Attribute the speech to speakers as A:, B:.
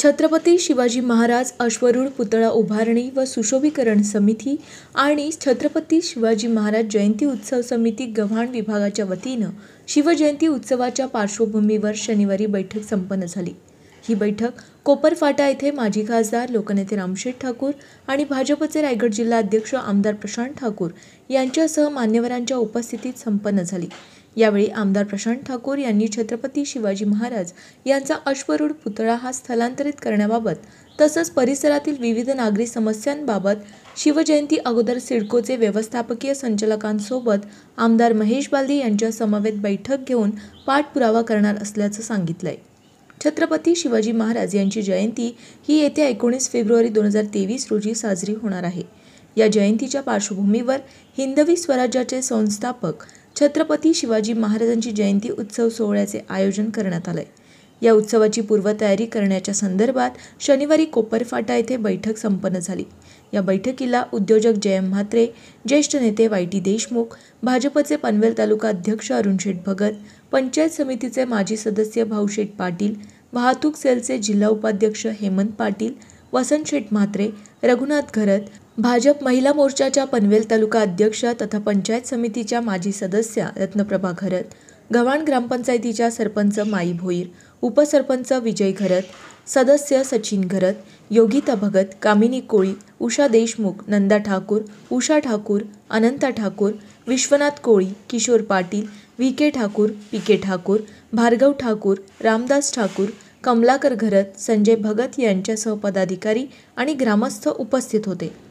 A: छत्रपती शिवाजी महाराज अश्वरूढ पुतळा उभारणी व सुशोभीकरण समिती आणि छत्रपती शिवाजी महाराज जयंती उत्सव समिती गव्हाण विभागाच्या वतीनं शिवजयंती उत्सवाच्या पार्श्वभूमीवर शनिवारी बैठक संपन्न झाली ही बैठक कोपरफाटा येथे माजी खासदार लोकनेते रामशेठ ठाकूर आणि भाजपचे रायगड जिल्हा अध्यक्ष आमदार प्रशांत ठाकूर यांच्यासह मान्यवरांच्या उपस्थितीत संपन्न झाली यावेळी आमदार प्रशांत ठाकूर यांनी छत्रपती शिवाजी महाराज यांचा अश्वरूढ पुतळा हा स्थलांतरित करण्याबाबत तसंच परिसरातील विविध नागरी समस्यांबाबत शिवजयंती अगोदर सिडकोचे व्यवस्थापकीय संचालकांसोबत आमदार महेश बालदी यांच्या समवेत बैठक घेऊन पाठपुरावा करणार असल्याचं सांगितलंय छत्रपती शिवाजी महाराज यांची जयंती ही येत्या एकोणीस फेब्रुवारी दोन हजार तेवीस रोजी साजरी होणार आहे या जयंतीच्या पार्श्वभूमीवर हिंदवी स्वराज्याचे संस्थापक छत्रपती शिवाजी महाराजांची जयंती उत्सव सोहळ्याचे आयोजन करण्यात आलं या उत्सवाची पूर्वतयारी करण्याच्या संदर्भात शनिवारी कोपरफाटा येथे बैठक संपन्न झाली या बैठकीला उद्योजक जयम म्हात्रे ज्येष्ठ नेते वाय टी देशमुख भाजपचे पनवेल तालुका अध्यक्ष अरुण शेठ भगत पंचायत समितीचे माजी सदस्य भाऊशेठ पाटील वाहतूक सेलचे जिल्हा उपाध्यक्ष हेमंत पाटील वसंत शेठ म्हात्रे रघुनाथ घरत भाजप महिला मोर्चाच्या पनवेल तालुका अध्यक्ष तथा पंचायत समितीच्या माजी सदस्या रत्नप्रभा घरत गव्हाण ग्रामपंचायतीच्या सरपंच माई भोईर उपसरपंच विजय घरत सदस्य Sachin Gharat Yogita Bhagat Kamini Koli Usha Deshmukh Nanda Thakur Usha Thakur Ananta Thakur Vishwanath Koli Kishor Patil V K Thakur P K Thakur Bhargav Thakur Ramdas Thakur Kamlakar Gharat Sanjay Bhagat यांच्यासह पदाधिकारी आणि ग्रामस्थ उपस्थित होते